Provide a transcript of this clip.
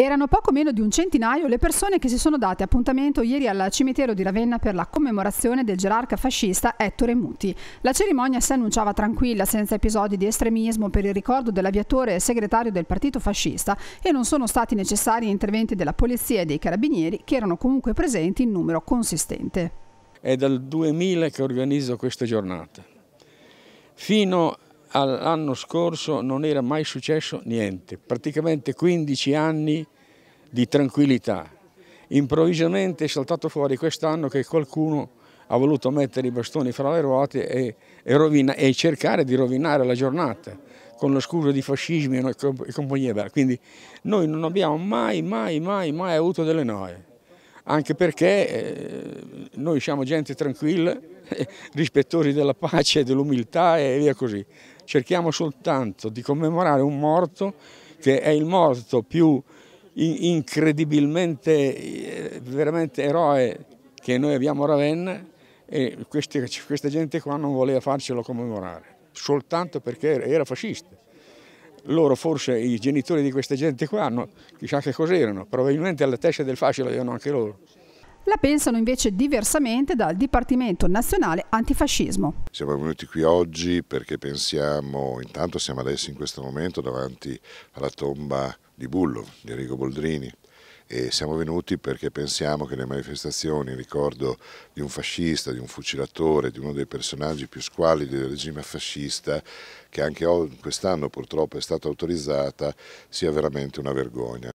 Erano poco meno di un centinaio le persone che si sono date appuntamento ieri al cimitero di Ravenna per la commemorazione del gerarca fascista Ettore Muti. La cerimonia si annunciava tranquilla, senza episodi di estremismo per il ricordo dell'aviatore e segretario del partito fascista e non sono stati necessari interventi della polizia e dei carabinieri che erano comunque presenti in numero consistente. È dal 2000 che organizzo questa giornata. Fino all'anno scorso non era mai successo niente, praticamente 15 anni di tranquillità. Improvvisamente è saltato fuori quest'anno che qualcuno ha voluto mettere i bastoni fra le ruote e, e, rovina, e cercare di rovinare la giornata con la scusa di fascismi e compagnia bella. Quindi noi non abbiamo mai, mai, mai, mai avuto delle noie, anche perché eh, noi siamo gente tranquilla, rispettori della pace, dell'umiltà e via così cerchiamo soltanto di commemorare un morto che è il morto più incredibilmente, eh, veramente eroe che noi abbiamo a Ravenna e queste, questa gente qua non voleva farcelo commemorare, soltanto perché era fascista. Loro forse, i genitori di questa gente qua, no, chissà che cos'erano, probabilmente alla testa del fascio l'avevano anche loro la pensano invece diversamente dal Dipartimento Nazionale Antifascismo. Siamo venuti qui oggi perché pensiamo, intanto siamo adesso in questo momento davanti alla tomba di Bullo, di Enrico Boldrini, e siamo venuti perché pensiamo che le manifestazioni in ricordo di un fascista, di un fucilatore, di uno dei personaggi più squallidi del regime fascista, che anche quest'anno purtroppo è stata autorizzata, sia veramente una vergogna.